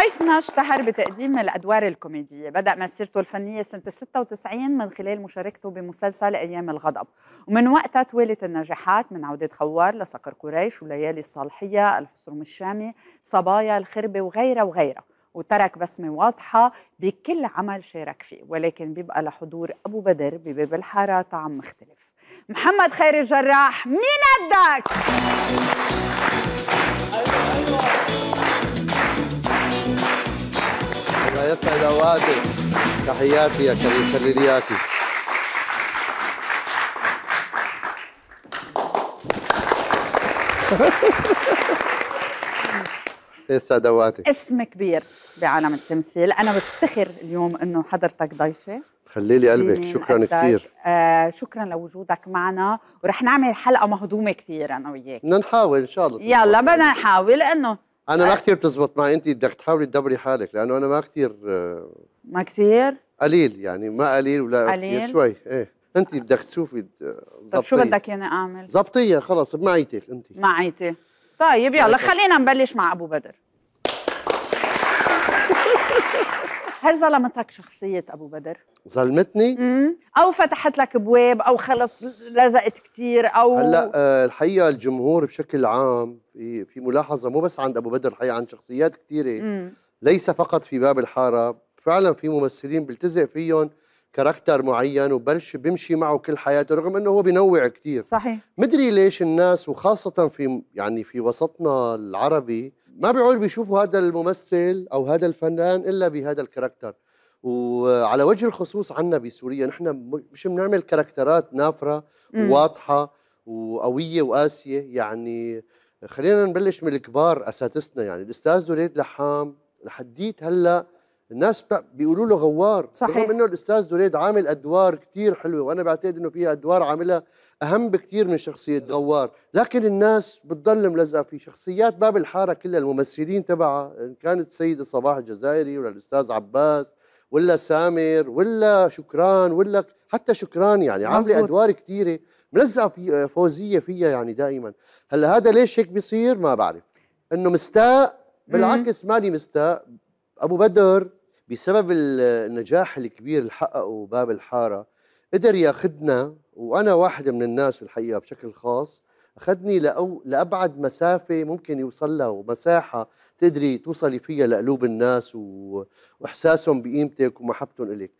ضيفنا اشتهر بتقديم الأدوار الكوميدية بدأ مسيرته الفنية سنة 96 من خلال مشاركته بمسلسل أيام الغضب ومن وقتها توالت النجاحات من عودة خوار لصقر قريش وليالي الصالحية الحصرم الشامي صبايا الخربة وغيرها وغيرها وترك بسمة واضحة بكل عمل شارك فيه ولكن بيبقى لحضور أبو بدر بباب الحارة طعم مختلف محمد خير الجراح مين قدك؟ يسعد اوقاتك تحياتي يا كريم كرر اياكي يسعد اوقاتك اسم كبير بعالم التمثيل انا بفتخر اليوم انه حضرتك ضيفه خلي لي قلبك يعني شكرا كثير آه شكرا لوجودك معنا ورح نعمل حلقه مهضومه كثير انا وياك بدنا نحاول ان شاء الله يلا بدنا نحاول انه انا ما كثير بتزبط معي انت بدك تحاولي تدبري حالك لانه انا ما كثير آه، ما كثير قليل يعني ما قليل ولا قليل شوي ايه انت بدك تشوفي آه، طيب شو بدك يعني اعمل ظبطيها خلص بمعيتك انت معيتي طيب يلا خلينا نبلش مع ابو بدر هل ظلمتك شخصية أبو بدر؟ ظلمتني؟ أو فتحت لك أبواب أو خلص لزقت كثير أو هلا أه الحقيقة الجمهور بشكل عام في في ملاحظة مو بس عند أبو بدر الحقيقة عند شخصيات كثيرة ليس فقط في باب الحارة فعلا في ممثلين بيلتزق فيهم كاركتر معين وبلش بمشي معه كل حياته رغم انه هو بنوع كثير صحيح مدري ليش الناس وخاصه في يعني في وسطنا العربي ما بيعود بيشوفوا هذا الممثل او هذا الفنان الا بهذا الكاركتر وعلى وجه الخصوص عنا بسوريا نحن مش بنعمل كاركترات نافره وواضحه وقويه وقاسيه يعني خلينا نبلش من الكبار اساتذتنا يعني الاستاذ دوليد لحام لحديت هلا الناس بيقولوا له غوار صحيح رغم انه الاستاذ دوليد عامل ادوار كثير حلوه وانا بعتقد انه في ادوار عاملها اهم بكثير من شخصيه دوار لكن الناس بتضل ملزقه فيه شخصيات باب الحاره كلها الممثلين تبعها ان كانت سيده صباح الجزائري ولا الاستاذ عباس ولا سامر ولا شكران ولا حتى شكران يعني عامله ادوار كثيره ملزقه في فوزيه فيها يعني دائما هلا هذا ليش هيك بيصير ما بعرف انه مستاء بالعكس مالي مستاء ابو بدر بسبب النجاح الكبير اللي حققه باب الحاره قدر ياخذنا وانا واحد من الناس الحقيقه بشكل خاص اخذني لأو لابعد مسافه ممكن يوصل لها ومساحه تقدري توصلي فيها لقلوب الناس و... واحساسهم بقيمتك ومحبتهم الك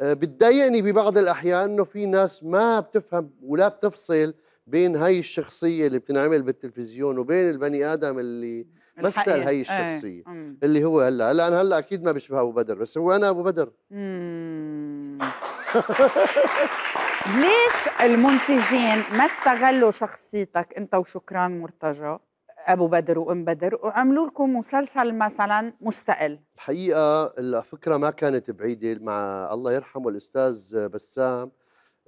آه، بتضايقني ببعض الاحيان انه في ناس ما بتفهم ولا بتفصل بين هاي الشخصيه اللي بتنعمل بالتلفزيون وبين البني ادم اللي مثل هاي إيه. الشخصيه ايه. اللي هو هلا هلا انا هلا اكيد ما بشبه ابو بدر بس هو انا ابو بدر مم. ليش المنتجين ما استغلوا شخصيتك انت وشكران مرتجى ابو بدر وام بدر وعملوا لكم مسلسل مثلا مستقل الحقيقه الفكره ما كانت بعيده مع الله يرحمه الاستاذ بسام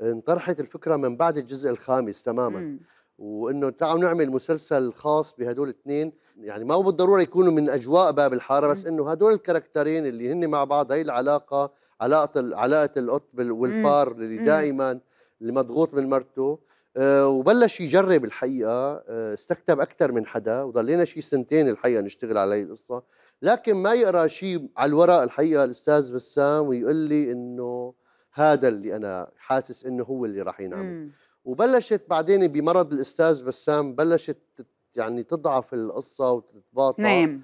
انطرحت الفكره من بعد الجزء الخامس تماما م. وانه تعالوا نعمل مسلسل خاص بهدول الاثنين يعني ما هو بالضروره يكونوا من اجواء باب الحاره بس انه هدول الكاركترين اللي هن مع بعض هي العلاقه علاقه علاقه القط والفار اللي دائما اللي مضغوط من مرته آه، وبلش يجرب الحقيقه آه، استكتب اكثر من حدا وضلينا شي سنتين الحقيقه نشتغل على هي القصه لكن ما يقرا شيء على الورق الحقيقه الاستاذ بسام ويقول لي انه هذا اللي انا حاسس انه هو اللي راح ينعمل وبلشت بعدين بمرض الاستاذ بسام بلشت يعني تضعف القصه وتتباطأ نعم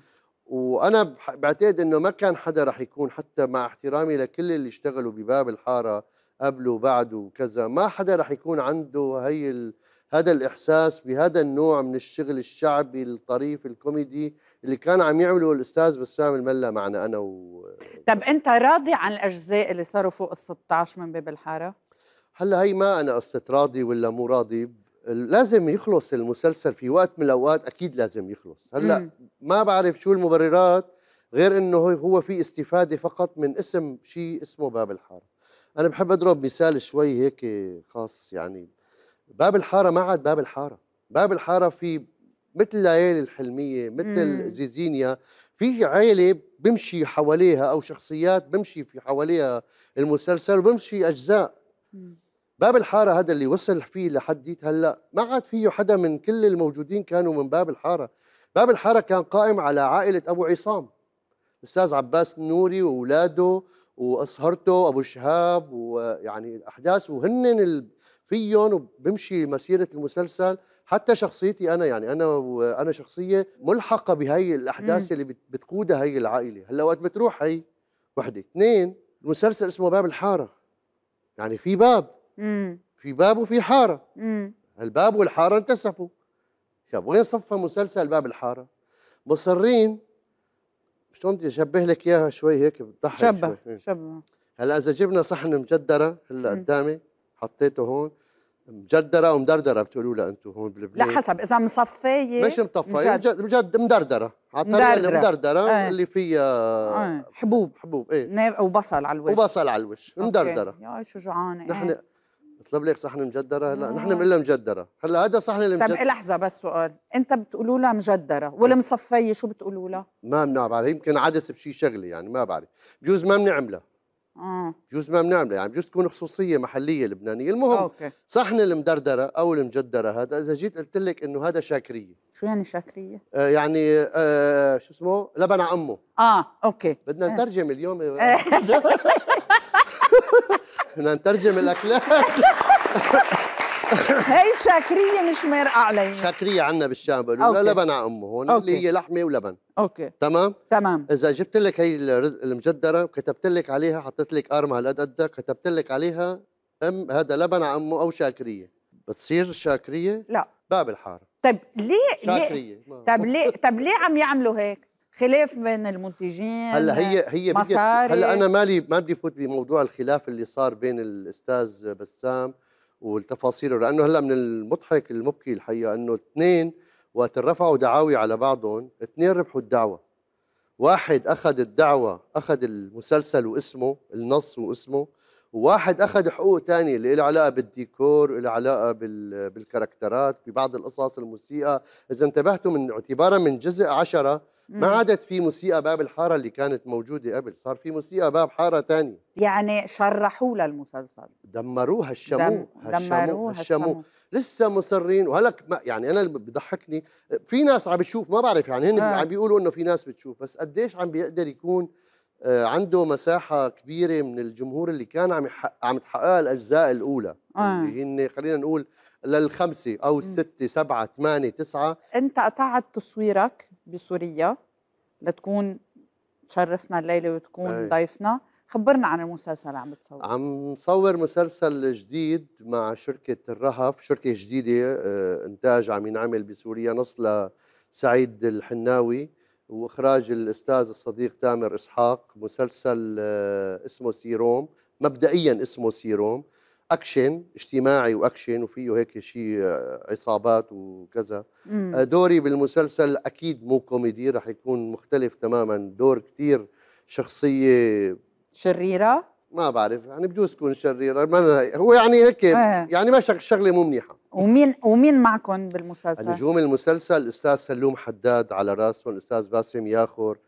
وانا بعتقد انه ما كان حدا رح يكون حتى مع احترامي لكل اللي اشتغلوا بباب الحاره قبله وبعده وكذا ما حدا رح يكون عنده هي ال... هذا الاحساس بهذا النوع من الشغل الشعبي الطريف الكوميدي اللي كان عم يعمله الاستاذ بسام الملا معنا انا و طب انت راضي عن الاجزاء اللي صاروا فوق ال 16 من باب الحاره؟ هلا هي ما انا قصه راضي ولا مو راضي لازم يخلص المسلسل في وقت من الاوقات اكيد لازم يخلص هلا ما بعرف شو المبررات غير انه هو في استفاده فقط من اسم شيء اسمه باب الحاره انا بحب اضرب مثال شوي هيك خاص يعني باب الحاره ما عاد باب الحاره باب الحاره في مثل ليالي الحلميه مثل مم. زيزينيا في عائله بمشي حواليها او شخصيات بمشي في حواليها المسلسل وبمشي اجزاء مم. باب الحاره هذا اللي وصل فيه لحديت هلا ما عاد فيه حدا من كل الموجودين كانوا من باب الحاره باب الحاره كان قائم على عائله ابو عصام الاستاذ عباس النوري واولاده واصهرته ابو شهاب ويعني الاحداث وهن فيهم بمشي مسيره المسلسل حتى شخصيتي انا يعني انا انا شخصيه ملحقه بهي الاحداث اللي بتقودها هي العائله هلا وقت بتروح هي وحده اثنين المسلسل اسمه باب الحاره يعني في باب مم. في باب وفي حاره مم. الباب والحاره انتسفوا طيب وين صفى مسلسل باب الحاره مصرين شلون بدي اشبه لك اياها شوي هيك بتضحك شبه شوي. إيه. شبه هلا اذا جبنا صحن مجدره هلا قدامي حطيته هون مجدره ومدردره بتقولوا لها انتم هون بلبنان لا حسب اذا مصفيه مش مطفيه مجد. مجد مدردره على الطريقه المدردره ايه. اللي فيها ايه. حبوب حبوب ايه وبصل على الوش وبصل على الوش مدردره يا شو جوعانه نحن ايه. اطلب لك صحن مجدره هلا نحن آه. بنقول لها مجدره هلا هذا صحن المجدره طب لحظه بس سؤال انت بتقولوا لها مجدره والمصفيه إيه. شو بتقولوا لها ما بنعرف يمكن عدس بشي شغله يعني ما بعرف بجوز ما بنعملها اه بجوز ما بنعملها يعني بجوز تكون خصوصيه محليه لبنانيه المهم أوكي. صحن المدردره او المجدره هذا اذا جيت قلت لك انه هذا شاكريه شو يعني شاكريه آه يعني آه شو اسمه لبن عمه امه اه اوكي بدنا آه. نترجم اليوم بدنا نترجم الاكلات هي شاكريه مش مرقه علي شاكريه عنا بالشام بقولوا لبن على امه هون أوكي. اللي هي لحمه ولبن اوكي تمام تمام اذا جبت لك هي المجدره وكتبت لك عليها حطيت لك قرمه هالقد قدها كتبت لك عليها ام هذا لبن على امه او شاكريه بتصير شاكريه لا باب الحاره طيب ليه شاكريه ليه؟ طيب ليه طيب ليه عم يعملوا هيك خلاف بين المنتجين هلا هي هي مصاري هلا انا مالي ما بدي فوت بموضوع الخلاف اللي صار بين الاستاذ بسام والتفاصيل لانه هلا من المضحك المبكي الحقيقه انه اثنين وقت رفعوا دعاوي على بعضهم اثنين ربحوا الدعوه واحد اخذ الدعوه اخذ المسلسل واسمه النص واسمه وواحد اخذ حقوق ثانيه اللي لها علاقه بالديكور لها علاقه بالكاركترات ببعض القصص الموسيقى اذا انتبهتوا من اعتبارا من جزء عشرة ما عادت في موسيقى باب الحاره اللي كانت موجوده قبل صار في موسيقى باب حاره ثانيه يعني شرحوا للمسلسل دمروها هشموه دم هشموه هالشمو لسه مصرين وهلك يعني انا اللي بضحكني في ناس عم بتشوف ما بعرف يعني هن آه. عم بيقولوا انه في ناس بتشوف بس قديش عم بيقدر يكون آه، عنده مساحة كبيرة من الجمهور اللي كان عم يحق... عم تحققها الأجزاء الأولى آه. اللي هن خلينا نقول للخمسة أو الستة سبعة ثمانية تسعة أنت قطعت تصويرك بسوريا لتكون تشرفنا الليله وتكون أي. ضيفنا خبرنا عن المسلسل اللي عم بتصور عم صور مسلسل جديد مع شركة الرهف شركة جديدة آه، إنتاج عم ينعمل بسوريا نص لسعيد الحناوي وإخراج الأستاذ الصديق تامر إسحاق مسلسل آه، اسمه سيروم مبدئيا اسمه سيروم اكشن اجتماعي واكشن وفيه هيك شيء آه، عصابات وكذا مم. آه، دوري بالمسلسل اكيد مو كوميدي رح يكون مختلف تماما دور كثير شخصيه شريره ما بعرف يعني بجوز تكون شريره ما هو يعني هيك آه. يعني ما شغله مو منيحه ومين ومين معكم بالمسلسل نجوم المسلسل الاستاذ سلوم حداد على راسه الاستاذ باسم ياخور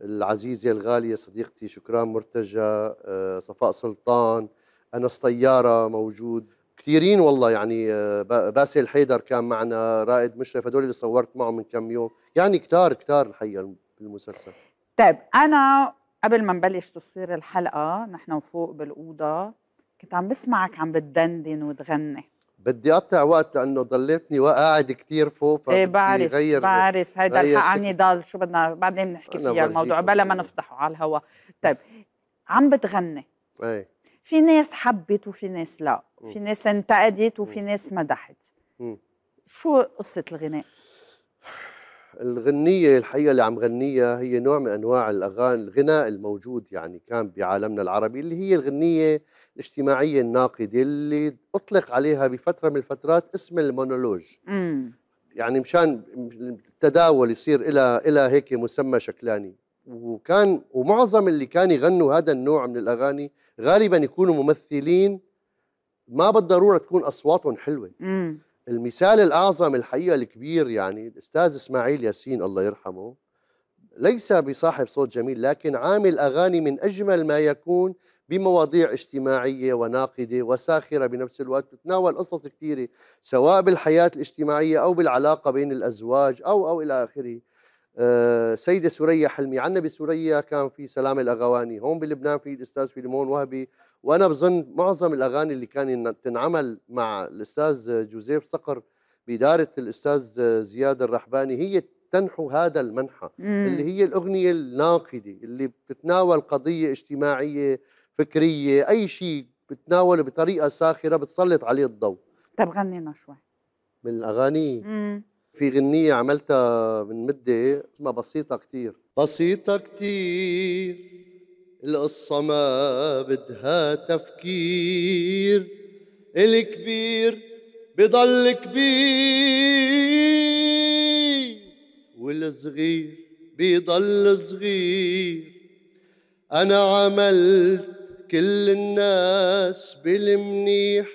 العزيزه الغاليه صديقتي شكران مرتجى آه، صفاء سلطان انس طياره موجود كثيرين والله يعني آه، باسل حيدر كان معنا رائد مشرف هدول اللي صورت معهم من كم يوم يعني كتار كتار الحقيقه بالمسلسل طيب انا قبل ما نبلش تصوير الحلقه نحن وفوق بالاوضه كنت عم بسمعك عم بتدندن وتغني بدي اقطع وقت لانه ضليتني قاعد كثير فوق إيه، فبدي ايه بعرف غير بعرف هيدا الحق عني ضل شو بدنا بعدين بنحكي فيها الموضوع بلا ما نفضحه على الهواء طيب عم بتغني ايه في ناس حبت وفي ناس لا في ناس انتقدت وفي ناس مدحت شو قصة الغناء؟ الغنية الحقيقة اللي عم غنيها هي نوع من أنواع الأغاني الغناء الموجود يعني كان بعالمنا العربي اللي هي الغنية الاجتماعية الناقدة اللي أطلق عليها بفترة من الفترات اسم المونولوج مم. يعني مشان التداول يصير إلى إلى هيك مسمى شكلاني وكان ومعظم اللي كان يغنوا هذا النوع من الأغاني غالبا يكونوا ممثلين ما بالضروره تكون اصواتهم حلوه مم. المثال الاعظم الحقيقه الكبير يعني الاستاذ اسماعيل ياسين الله يرحمه ليس بصاحب صوت جميل لكن عامل اغاني من اجمل ما يكون بمواضيع اجتماعيه وناقده وساخره بنفس الوقت تتناول قصص كثيره سواء بالحياه الاجتماعيه او بالعلاقه بين الازواج او او الى اخره آه، سيده سورية حلمي عنا بسوريا كان في سلام الاغواني هون بلبنان في الاستاذ فيلمون وهبي وانا بظن معظم الاغاني اللي كان تنعمل مع الاستاذ جوزيف صقر باداره الاستاذ زياد الرحباني هي تنحو هذا المنحى اللي هي الاغنيه الناقده اللي بتتناول قضيه اجتماعيه فكريه اي شيء بتناوله بطريقه ساخره بتسلط عليه الضوء طب غنينا شوي من الاغاني امم في غنية عملتها من مدة إيه؟ اسمها بسيطة كتير بسيطة كتير القصة ما بدها تفكير الكبير بضل كبير والصغير بضل صغير أنا عملت كل الناس بالمنيح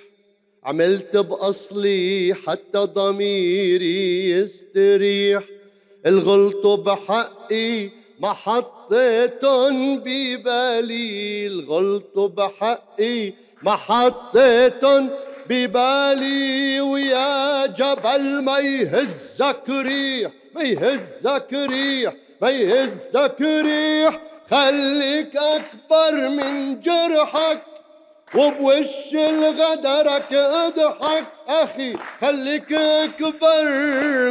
عملت بأصلي حتى ضميري يستريح الغلط بحقي ما حطيتن ببالي الغلط بحقي ما حطيتن ببالي ويا جبل ما يهزك ريح ما يهزك ريح ما يهزك ريح خليك أكبر من جرحك وبوش الغدرك اضحك اخي خليك اكبر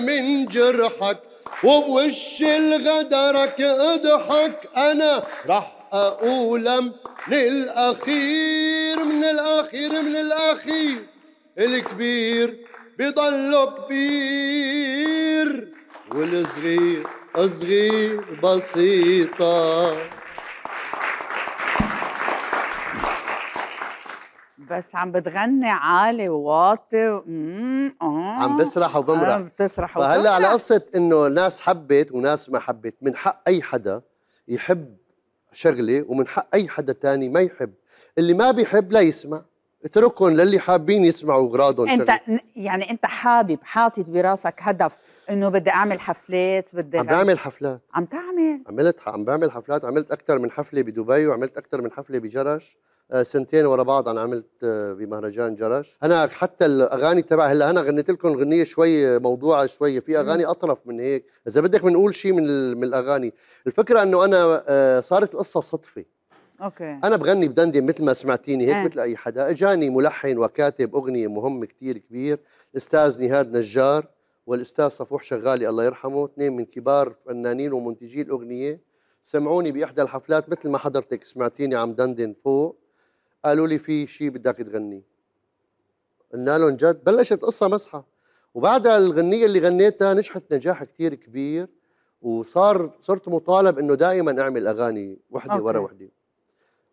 من جرحك وبوش الغدرك اضحك انا راح اقولم للاخير من الاخير من الاخير الكبير بضله كبير والصغير صغير بسيطه بس عم بتغني عالي وواطي و... عم آه، بسرح وبمرح عم آه، بتسرح وبمرح فهلا على قصه انه ناس حبت وناس ما حبت من حق اي حدا يحب شغله ومن حق اي حدا تاني ما يحب اللي ما بيحب لا يسمع اتركهم للي حابين يسمعوا اغراضهم انت شغل. يعني انت حابب حاطط براسك هدف انه بدي اعمل حفلات بدي عم بعمل حفلات عم تعمل عملت عم بعمل حفلات عملت اكثر من حفله بدبي وعملت اكثر من حفله بجرش آه، سنتين ورا بعض انا عملت آه، بمهرجان جرش انا حتى الاغاني تبع هلا انا غنيت لكم غنيه شوي آه، موضوعه شوي في اغاني اطرف من هيك اذا بدك بنقول شيء من من الاغاني الفكره انه انا صارت القصه صدفه اوكي انا بغني بدندن مثل ما سمعتيني هيك إيه. مثل اي حدا اجاني ملحن وكاتب اغنيه مهم كثير كبير الاستاذ نهاد نجار والاستاذ صفوح شغالي الله يرحمه اثنين من كبار فنانين ومنتجي الاغنيه سمعوني باحدى الحفلات مثل ما حضرتك سمعتيني عم دندن فوق قالوا لي في شيء بدك تغنيه قلنا لهم جد بلشت قصه مسحه وبعدها الغنيه اللي غنيتها نجحت نجاح كثير كبير وصار صرت مطالب انه دائما اعمل اغاني وحده ورا وحده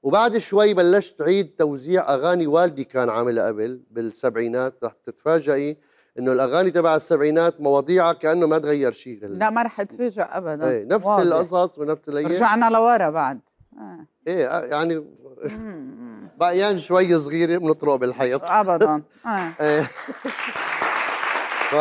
وبعد شوي بلشت عيد توزيع اغاني والدي كان عاملها قبل بالسبعينات رح تتفاجئي انه الاغاني تبع السبعينات مواضيعها كانه ما تغير شيء لا ما رح اتفاجئ ابدا ايه نفس القصص ونفس الايام رجعنا لورا بعد آه. ايه آه، يعني بعيان يعني شوي صغيره بنطرق بالحيط ابدا اه إيه. ف...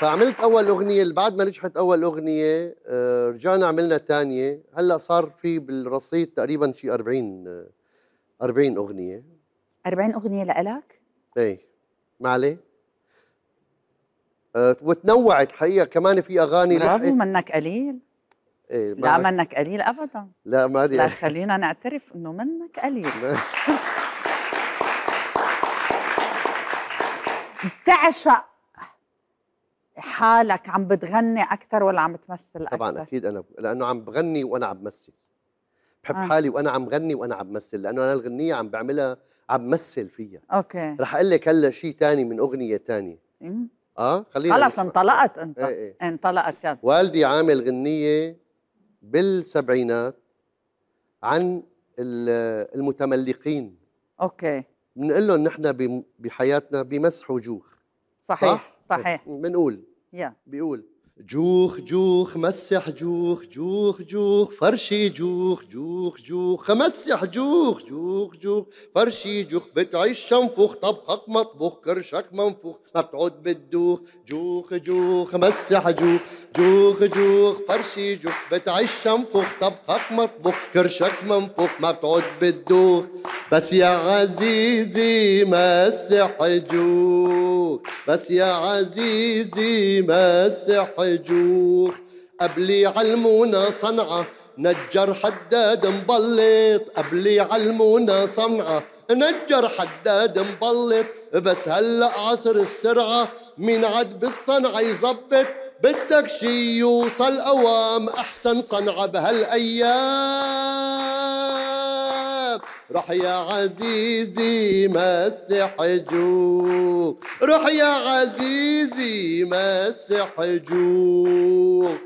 فعملت اول اغنيه بعد ما نجحت اول اغنيه آه، رجعنا عملنا ثانيه هلا صار في بالرصيد تقريبا شيء 40 40 اغنيه 40 اغنيه لإلك؟ ايه ما عليه آه، وتنوعت حقيقه كمان في اغاني برافو منك قليل إيه لا منك قليل ابدا لا ماريا لا خلينا نعترف انه منك قليل بتعشق حالك عم بتغني اكثر ولا عم تمثل اكثر؟ طبعا اكيد انا لانه عم بغني وانا عم بمثل بحب آه. حالي وانا عم غني وانا عم بمثل لانه انا الغنيه عم بعملها عم بمثل فيها اوكي رح اقول لك هلا شيء ثاني من اغنيه ثانيه إيه. اه خلينا خلص انطلقت انت ايه ايه. انطلقت يلا والدي عامل غنيه بالسبعينات عن المتملقين اوكي بنقول لهم نحن بحياتنا بمسح وجوخ صحيح صح؟ صحيح طيب، بنقول يا yeah. بيقول جوخ جوخ مسح جوخ جوخ جوخ فرشي جوخ جوخ جوخ مسح جوخ جوخ جوخ فرشي جوخ بتعيش شنفوخ طبخك مطبوخ كرشك منفوخ ما بتعود بتدوخ جوخ جوخ مسح جوخ جوخ جوخ فرشي جوخ بتعيش شنفوخ طبخك مطبوخ كرشك منفوخ ما بتعود بتدوخ بس يا عزيزي مسح جوخ بس يا عزيزي مسح عجوخ قبلي علمونا صنعة نجر حداد مبلط قبلي علمونا صنعة نجر حداد مبلط بس هلأ عصر السرعة مين عد بالصنعة يزبط بدك شي يوصل أوام أحسن صنعة بهالأيام الشباب روح يا عزيزي مسح جوك روح يا عزيزي مسح جوك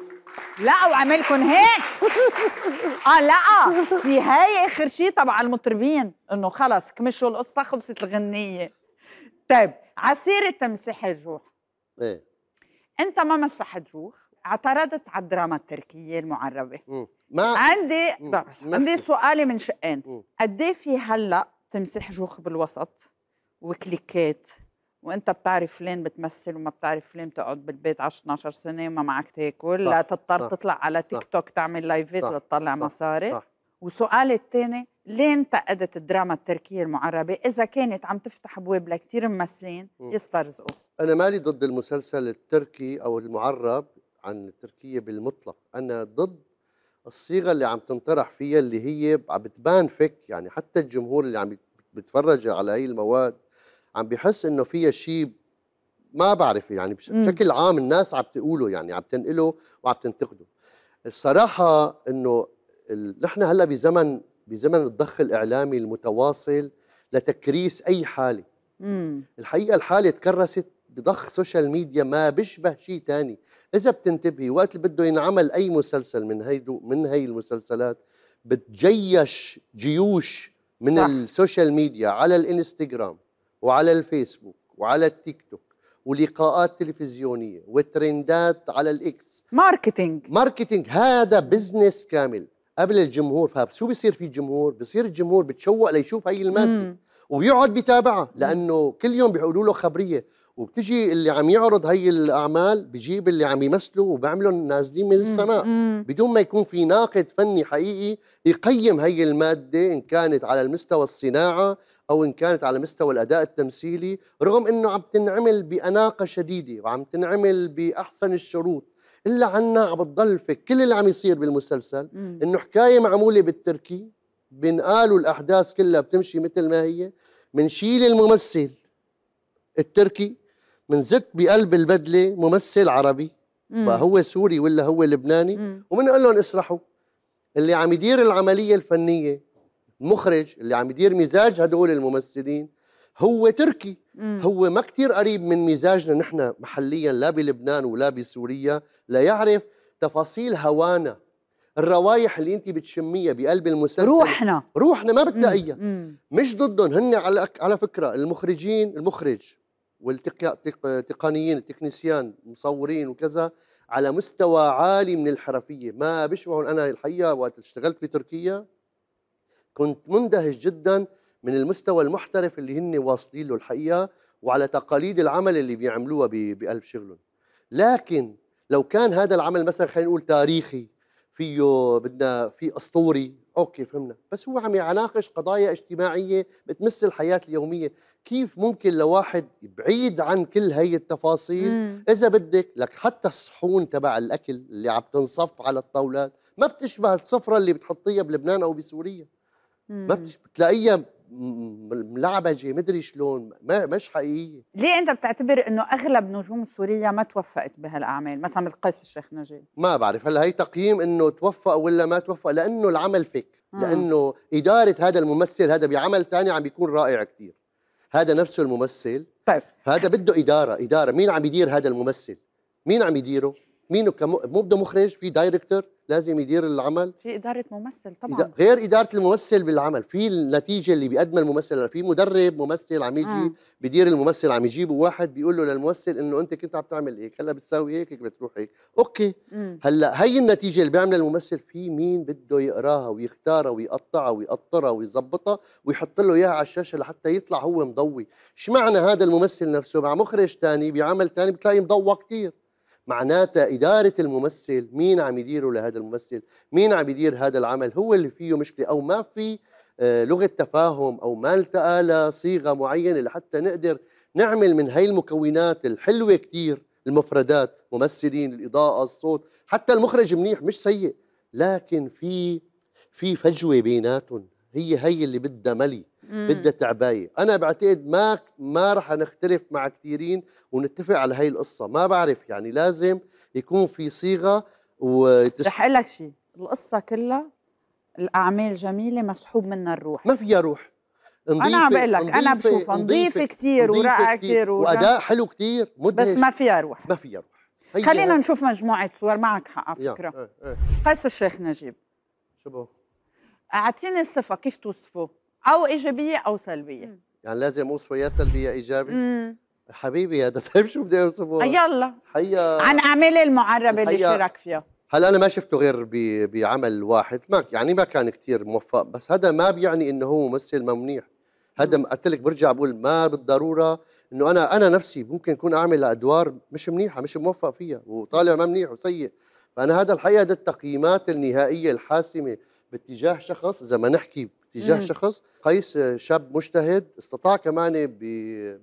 لا وعملكم هيك اه لا في هاي اخر شيء تبع المطربين انه خلص كمشوا القصه خلصت الغنيه طيب عسيرة تمسح الجوح ايه انت ما مسحت جوح اعترضت على الدراما التركيه المعربه م. ما عندي بس عندي سؤالي من شقين قد ايه في هلا تمسح جوخ بالوسط وكليكات وانت بتعرف فلان بتمثل وما بتعرف فلان بتقعد بالبيت 10 12 سنه وما معك تاكل لا تضطر صح تطلع على تيك توك تعمل لايفات لتطلع مصاري صح وسؤالي الثاني ليه انتقدت الدراما التركيه المعربه اذا كانت عم تفتح ابواب لكثير ممثلين يسترزقوا انا مالي ضد المسلسل التركي او المعرب عن التركيه بالمطلق انا ضد الصيغه اللي عم تنطرح فيها اللي هي عم بتبان فك يعني حتى الجمهور اللي عم بيتفرج على هي المواد عم بحس انه فيها شيء ما بعرف يعني بشكل عام الناس عم تقوله يعني عم تنقله وعم تنتقده الصراحه انه نحن هلا بزمن بزمن الضخ الاعلامي المتواصل لتكريس اي حاله مم. الحقيقه الحاله تكرست بضخ سوشيال ميديا ما بيشبه شيء ثاني اذا بتنتبهي وقت اللي بده ينعمل اي مسلسل من هيدو من هي المسلسلات بتجيش جيوش من صح. السوشيال ميديا على الانستغرام وعلى الفيسبوك وعلى التيك توك ولقاءات تلفزيونيه وترندات على الاكس ماركتينج ماركتينج هذا بزنس كامل قبل الجمهور فشو بيصير في الجمهور بيصير الجمهور بتشوق ليشوف هي الماده وبيقعد بيتابعها لانه كل يوم بيقولوا له خبريه وبتجي اللي عم يعرض هي الاعمال بجيب اللي عم يمثلوا وبعملهم نازلين من السماء بدون ما يكون في ناقد فني حقيقي يقيم هي الماده ان كانت على المستوى الصناعه او ان كانت على مستوى الاداء التمثيلي رغم انه عم تنعمل باناقه شديده وعم تنعمل باحسن الشروط الا عنا عم بتضل في كل اللي عم يصير بالمسلسل انه حكايه معموله بالتركي بنقالوا الاحداث كلها بتمشي مثل ما هي بنشيل الممثل التركي منزت بقلب البدله ممثل عربي بقى هو سوري ولا هو لبناني مم. لهم اسرحوا اللي عم يدير العمليه الفنيه المخرج اللي عم يدير مزاج هدول الممثلين هو تركي مم. هو ما كتير قريب من مزاجنا نحن محليا لا بلبنان ولا بسوريا لا يعرف تفاصيل هوانا الروايح اللي انت بتشميها بقلب المسلسل روحنا روحنا ما بتلاقيها مش ضدهم هن على على فكره المخرجين المخرج والتقنيين التكنيسيان مصورين وكذا على مستوى عالي من الحرفيه ما بشبه انا الحقيقه وقت اشتغلت بتركيا كنت مندهش جدا من المستوى المحترف اللي هن واصلين له الحقيقه وعلى تقاليد العمل اللي بيعملوها بقلب شغلهم لكن لو كان هذا العمل مثلا خلينا نقول تاريخي فيه بدنا في اسطوري اوكي فهمنا بس هو عم يناقش قضايا اجتماعيه بتمس الحياه اليوميه كيف ممكن لواحد بعيد عن كل هي التفاصيل مم. اذا بدك لك حتى الصحون تبع الاكل اللي عم تنصف على الطاولات ما بتشبه الصفره اللي بتحطيها بلبنان او بسوريا مم. ما بتلاقيها ملعبجه مدري شلون ما مش حقيقيه ليه انت بتعتبر انه اغلب نجوم سوريا ما توفقت بهالاعمال مثلا القيس الشيخ نجيب ما بعرف هلا هي تقييم انه توفق ولا ما توفق لانه العمل فيك لانه اداره هذا الممثل هذا بعمل ثاني عم بيكون رائع كثير هذا نفسه الممثل طيب هذا بده اداره اداره مين عم يدير هذا الممثل مين عم يديره مين كم... مو بده مخرج في دايركتور لازم يدير العمل في اداره ممثل طبعا غير اداره الممثل بالعمل في النتيجه اللي بيقدمها الممثل في مدرب ممثل عم يجي آه. بدير الممثل عم يجيبه واحد بيقول له للممثل انه انت كنت عم تعمل هيك هلا بتساوي هيك هيك بتروح هيك اوكي هلا هي النتيجه اللي بيعملها الممثل في مين بده يقراها ويختارها ويقطعها ويقطرها ويظبطها ويحط له اياها على الشاشه لحتى يطلع هو مضوي شو معنى هذا الممثل نفسه مع مخرج ثاني بعمل ثاني بتلاقي مضوى كثير معناتها إدارة الممثل مين عم يديره لهذا الممثل مين عم يدير هذا العمل هو اللي فيه مشكلة أو ما في آه، لغة تفاهم أو ما التقى لصيغة معينة لحتى نقدر نعمل من هاي المكونات الحلوة كتير المفردات ممثلين الإضاءة الصوت حتى المخرج منيح مش سيء لكن في في فجوة بيناتهم هي هي اللي بدها ملي بدها تعبايه انا بعتقد ما ما رح نختلف مع كثيرين ونتفق على هي القصه ما بعرف يعني لازم يكون في صيغه وتس... رح اقول لك شيء القصه كلها الاعمال جميله مسحوب منها الروح ما فيها روح نضيفة انا عم بقول لك انا بشوفها نظيفه كثير ورائعه كثير واداء حلو كثير بس ما فيها روح ما فيها روح خلينا نشوف مجموعه صور معك حق على فكره قيس إيه، إيه. الشيخ نجيب شو اعطيني الصفه كيف توصفه او ايجابيه او سلبيه مم. يعني لازم اوصفه يا سلبي يا ايجابي مم. حبيبي هذا طيب شو بدي اوصفه آه، يلا حيا عن اعمال المعربه اللي شارك فيها هلا انا ما شفته غير بعمل واحد ما يعني ما كان كثير موفق بس هذا ما بيعني انه هو ممثل ممنيح هذا قلت لك برجع بقول ما بالضروره انه انا انا نفسي ممكن اكون اعمل ادوار مش منيحه مش موفق فيها وطالع ما منيح وسيء فانا هذا الحقيقه التقييمات النهائيه الحاسمه باتجاه شخص اذا ما نحكي تجاه مم. شخص قيس شاب مجتهد استطاع كمان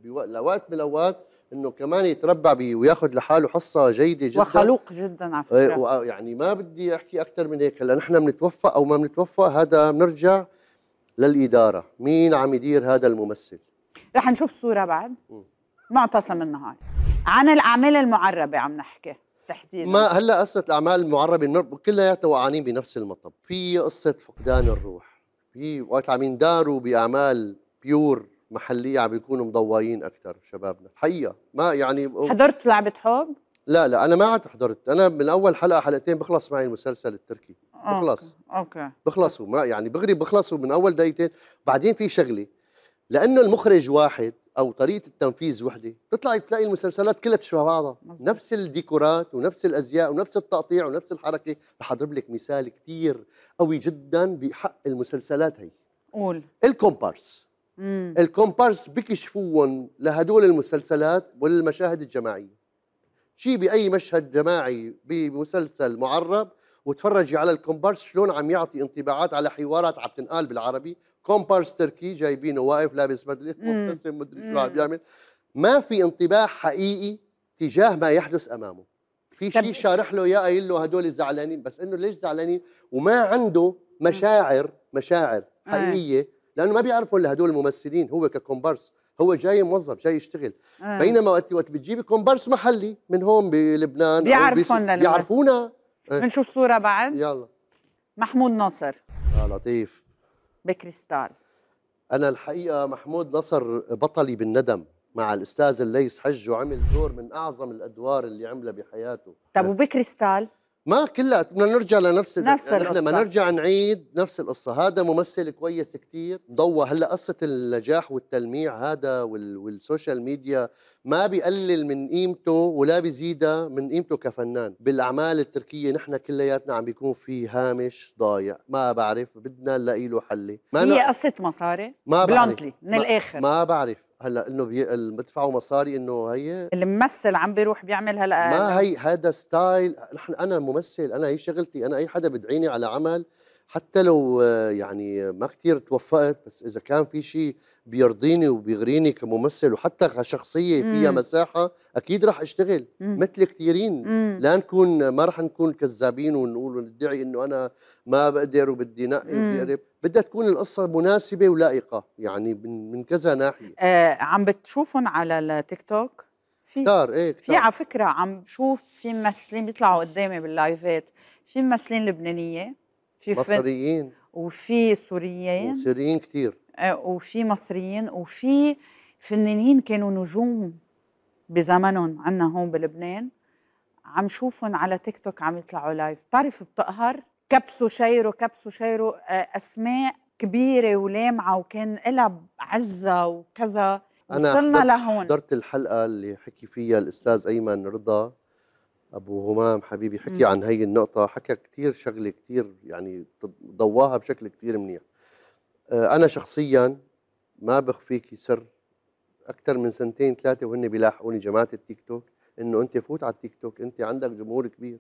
بوقت من الاوقات انه كمان يتربع وياخذ لحاله حصه جيده جدا وخلوق جدا على إيه، فكره يعني ما بدي احكي اكثر من هيك هلا نحن بنتوفق او ما بنتوفق هذا بنرجع للاداره مين عم يدير هذا الممثل رح نشوف صوره بعد معتصم النهار عن الاعمال المعربه عم نحكي تحديدا ما هلا قصه الاعمال المعربه كلياتنا وقعانين بنفس المطب في قصه فقدان الروح في وقت عم ينداروا باعمال بيور محليه عم بيكونوا مضويين اكثر شبابنا الحقيقه ما يعني حضرت لعبه حب لا لا انا ما عاد حضرت انا من اول حلقه حلقتين بخلص معي المسلسل التركي بخلص اوكي, أوكي. بخلصوا ما يعني بغري بخلصوا من اول دقيقتين بعدين في شغله لانه المخرج واحد او طريقه التنفيذ وحده بتطلع بتلاقي المسلسلات كلها تشبه بعضها مزبوط. نفس الديكورات ونفس الازياء ونفس التقطيع ونفس الحركه رح اضرب لك مثال كثير قوي جدا بحق المسلسلات هي قول الكومبارس مم. الكومبارس بكشفوهم لهدول المسلسلات والمشاهد الجماعيه شي باي مشهد جماعي بمسلسل معرب وتفرجي على الكومبارس شلون عم يعطي انطباعات على حوارات عم تنقال بالعربي كومبارس تركي جايبينه واقف لابس بدله مبتسم مدري شو عم بيعمل ما في انطباع حقيقي تجاه ما يحدث امامه في شيء شارح له يا قايل له هدول زعلانين بس انه ليش زعلانين وما عنده مشاعر مشاعر آه. حقيقيه لانه ما بيعرفوا الا هدول الممثلين هو ككومبارس هو جاي موظف جاي يشتغل آه. بينما وقت وقت بتجيب كومبارس محلي من هون بلبنان بيعرفونا بيعرفونا آه. بنشوف صوره بعد يلا محمود ناصر يا آه، لطيف بكريستال انا الحقيقه محمود نصر بطلي بالندم مع الاستاذ الليث حج وعمل دور من اعظم الادوار اللي عمله بحياته طب وبكريستال ما كلها بدنا نرجع لنفس نفس القصة. احنا ما نرجع نعيد نفس القصه هذا ممثل كويس كثير ضوى هلا قصه النجاح والتلميع هذا وال... والسوشيال ميديا ما بيقلل من قيمته ولا بيزيدها من قيمته كفنان بالاعمال التركيه نحن كلياتنا عم بيكون في هامش ضايع ما بعرف بدنا نلاقي له حل ما هي قصه مصاري ما بعرف بلانتلي من ما... الاخر ما بعرف هلا انه بي... بدفعوا مصاري انه هي الممثل عم بيروح بيعمل هلا ما هي هذا ستايل نحن انا ممثل انا هي شغلتي انا اي حدا بدعيني على عمل حتى لو آه، يعني ما كثير توفقت بس اذا كان في شيء بيرضيني وبيغريني كممثل وحتى كشخصيه فيها إمم. مساحه اكيد راح اشتغل إمم. مثل كثيرين إمم. لا نكون ما راح نكون كذابين ونقول وندعي انه انا ما بقدر وبدي نقي وبدي بدها تكون القصة مناسبة ولائقة يعني من كذا ناحية آه عم بتشوفهم على التيك توك في كتار ايه كتار. في على فكرة عم بشوف في ممثلين بيطلعوا قدامي باللايفات في ممثلين لبنانية في مصريين وفي سوريين سوريين كثير آه، وفي مصريين وفي فنانين كانوا نجوم بزمنهم عنا هون بلبنان عم شوفهم على تيك توك عم يطلعوا لايف بتعرف بتقهر كبسوا شيروا كبسوا شيروا آه، اسماء كبيره ولامعه وكان لها عزه وكذا أنا وصلنا لهون حضرت الحلقه اللي حكي فيها الاستاذ ايمن رضا ابو همام حبيبي حكي عن هي النقطه حكى كثير شغله كثير يعني ضواها بشكل كثير منيح آه، انا شخصيا ما بخفيكي سر اكثر من سنتين ثلاثه وهن بيلاحقوني جماعه التيك توك انه انت فوت على التيك توك انت عندك جمهور كبير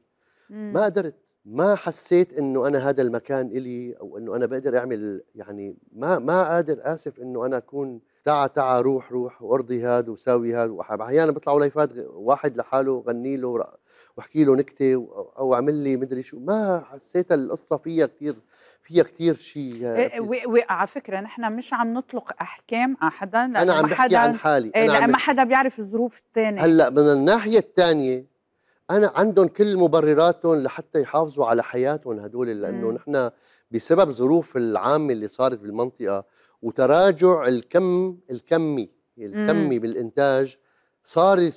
مم. ما قدرت ما حسيت انه انا هذا المكان الي او انه انا بقدر اعمل يعني ما ما قادر اسف انه انا اكون تعا تعا روح روح وارضي هذا وساوي هذا واحيانا بيطلعوا لايفات واحد لحاله غني له واحكي له نكته او اعمل لي مدري شو ما حسيت القصه فيها كثير فيها كثير شيء آه، إيه، على فكره نحن مش عم نطلق احكام على حدا انا عم بحكي عن حالي إيه، أنا ما حدا بيعرف الظروف الثانيه هلا من الناحيه الثانيه انا عندهم كل مبرراتهم لحتى يحافظوا على حياتهم هدول لانه نحن بسبب ظروف العامه اللي صارت بالمنطقه وتراجع الكم الكمي الكمي مم. بالانتاج صار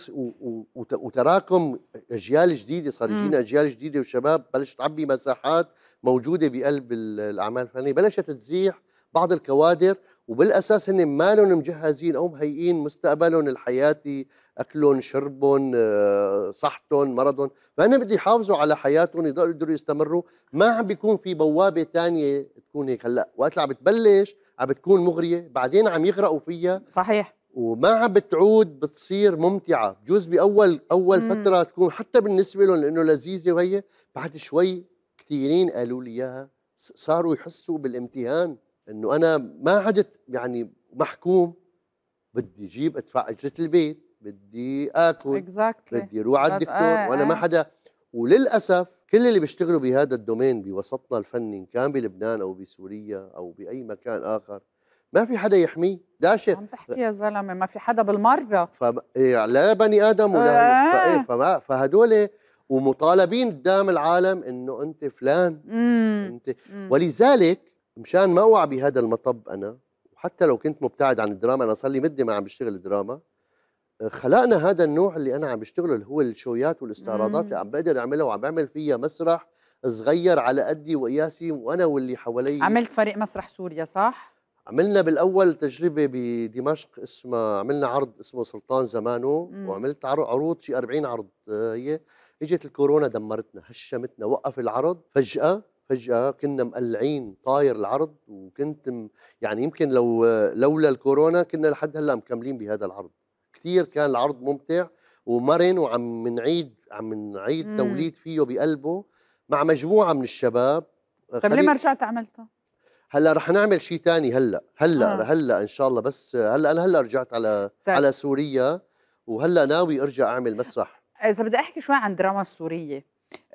وتراكم اجيال جديده صار يجينا اجيال جديده وشباب بلشت تعبي مساحات موجوده بقلب الاعمال الفنيه بلشت تزيح بعض الكوادر وبالاساس هن ما مجهزين او مهيئين مستقبلهم الحياتي اكلهم شربهم آه، صحتهم مرضهم فانا بدي يحافظوا على حياتهم يقدروا يستمروا ما عم بيكون في بوابه ثانيه تكون هيك هلا وقت اللي عم بتبلش عم بتكون مغريه بعدين عم يغرقوا فيها صحيح وما عم بتعود بتصير ممتعه بجوز باول اول مم. فتره تكون حتى بالنسبه لهم لانه لذيذه وهي بعد شوي كثيرين قالوا لي اياها صاروا يحسوا بالامتهان انه انا ما عدت يعني محكوم بدي اجيب ادفع اجره البيت بدي اكل exactly. بدي اروح على الدكتور آه وانا ما آه. حدا وللاسف كل اللي بيشتغلوا بهذا الدومين بوسطنا الفني كان بلبنان او بسوريا او باي مكان اخر ما في حدا يحميه داشر عم تحكي يا زلمه ما في حدا بالمره فب... إيه لا بني ادم ولا آه. ف... فما فهدول ومطالبين قدام العالم انه انت فلان مم. انت مم. ولذلك مشان ما اوعى بهذا المطب انا وحتى لو كنت مبتعد عن الدراما انا صار لي مده ما عم بشتغل دراما آه، خلقنا هذا النوع اللي انا عم بشتغله اللي هو الشويات والاستعراضات اللي عم بقدر اعملها وعم بعمل فيها مسرح صغير على قدي وقياسي وانا واللي حوالي عملت فريق مسرح سوريا صح؟ عملنا بالاول تجربه بدمشق اسمها عملنا عرض اسمه سلطان زمانه مم. وعملت عروض شي 40 عرض آه، هي اجت الكورونا دمرتنا هشمتنا وقف العرض فجاه فجاه كنا مقلعين طاير العرض وكنت م... يعني يمكن لو لولا الكورونا كنا لحد هلا مكملين بهذا العرض كثير كان العرض ممتع ومرن وعم نعيد عم نعيد توليد فيه بقلبه مع مجموعه من الشباب طيب ليه ما رجعت عملته؟ هلا رح نعمل شيء ثاني هلا هلا آه. هلا ان شاء الله بس هلا انا هلا رجعت على طيب. على سوريا وهلا ناوي ارجع اعمل مسرح اذا بدي احكي شوي عن الدراما السوريه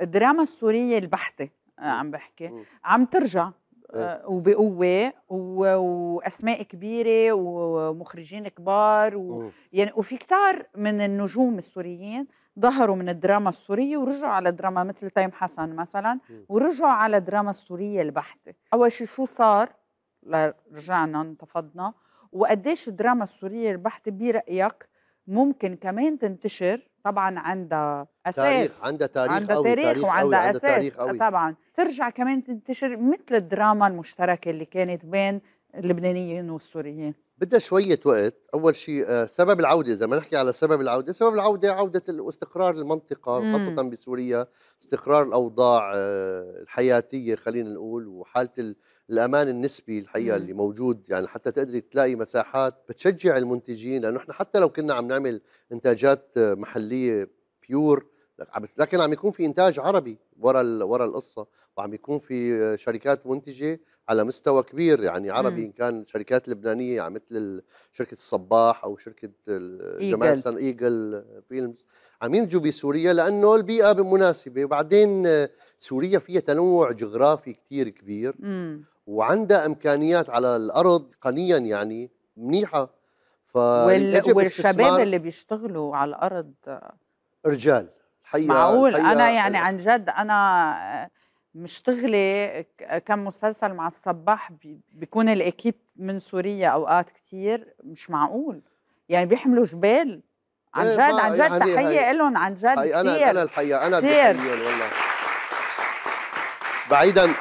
الدراما السوريه البحته آه، عم بحكي عم ترجع إيه. آه، وبقوه واسماء كبيره ومخرجين كبار و... يعني وفي كتار من النجوم السوريين ظهروا من الدراما السورية ورجعوا على دراما مثل تيم حسن مثلا ورجعوا على دراما السورية البحتة أول شيء شو صار رجعنا انتفضنا وقديش الدراما السورية البحتة برأيك ممكن كمان تنتشر طبعا عندها اساس تاريخ عندها تاريخ عندها قوي تاريخ, تاريخ وعندها قوي. اساس تاريخ قوي. طبعا ترجع كمان تنتشر مثل الدراما المشتركه اللي كانت بين اللبنانيين والسوريين بدها شوية وقت أول شيء آه، سبب العودة إذا ما نحكي على سبب العودة سبب العودة عودة استقرار المنطقة خاصة بسوريا استقرار الأوضاع آه، الحياتية خلينا نقول وحالة الأمان النسبي الحقيقة اللي موجود يعني حتى تقدري تلاقي مساحات بتشجع المنتجين لأنه إحنا حتى لو كنا عم نعمل إنتاجات آه، محلية بيور لكن عم يكون في انتاج عربي ورا ورا القصه وعم يكون في شركات منتجه على مستوى كبير يعني عربي ان كان شركات لبنانيه يعني مثل شركه الصباح او شركه جمال سان ايجل فيلمز عم ينتجوا بسوريا لانه البيئه مناسبه وبعدين سوريا فيها تنوع جغرافي كثير كبير وعندها امكانيات على الارض قنيا يعني منيحه ف والشباب اللي بيشتغلوا على الارض رجال معقول انا آه. يعني عن جد انا مشتغله كم مسلسل مع الصباح بيكون الاكيب من سوريا اوقات كثير مش معقول يعني بيحملوا جبال عن إيه، جد عن جد يعني تحيه لهم عن جد كثير انا انا الحقيقه انا بحييهم والله بعيدا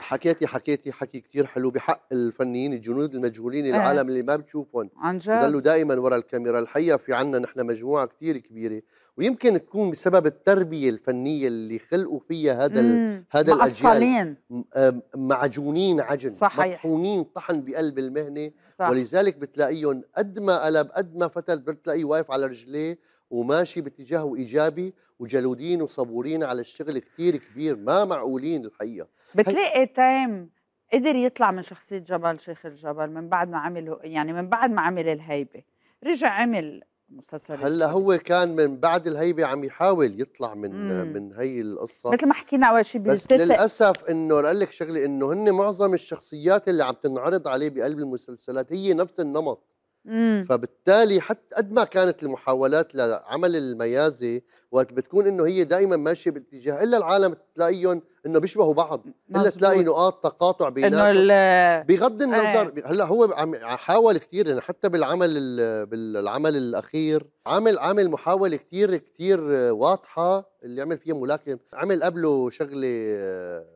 حكيتي حكيتي حكي كثير حلو بحق الفنيين الجنود المجهولين اه. العالم اللي ما بتشوفهم عن جد دائما ورا الكاميرا الحقيقه في عنا نحن مجموعه كثير كبيره ويمكن تكون بسبب التربيه الفنيه اللي خلقوا فيها هذا ال... هذا الاجيال آه، معجونين عجن صحيح. مطحونين طحن بقلب المهنه صح. ولذلك بتلاقيهم قد ما قلب قد ما فتل بتلاقيه واقف على رجليه وماشي باتجاه ايجابي وجلودين وصبورين على الشغل كثير كبير ما معقولين الحقيقه بتلاقي إيه تيم قدر يطلع من شخصيه جبل شيخ الجبل من بعد ما عمله يعني من بعد ما عمل الهيبه رجع عمل مسلسلات هلا هو كان من بعد الهيبه عم يحاول يطلع من مم. من هي القصه مثل ما حكينا اول شيء بس للاسف انه اقول لك شغله انه هن معظم الشخصيات اللي عم تنعرض عليه بقلب المسلسلات هي نفس النمط فبالتالي حتى قد ما كانت المحاولات لعمل الميازه وقت بتكون انه هي دائما ماشيه باتجاه الا العالم تلاقيهم انه بيشبهوا بعض الا تلاقي نقاط تقاطع بيناتهم بغض آه. النظر آه. هلا هو حاول كثير يعني حتى بالعمل بالعمل الاخير عمل عمل محاوله كثير كثير واضحه اللي عمل فيها ملاكم عمل قبله شغله آه،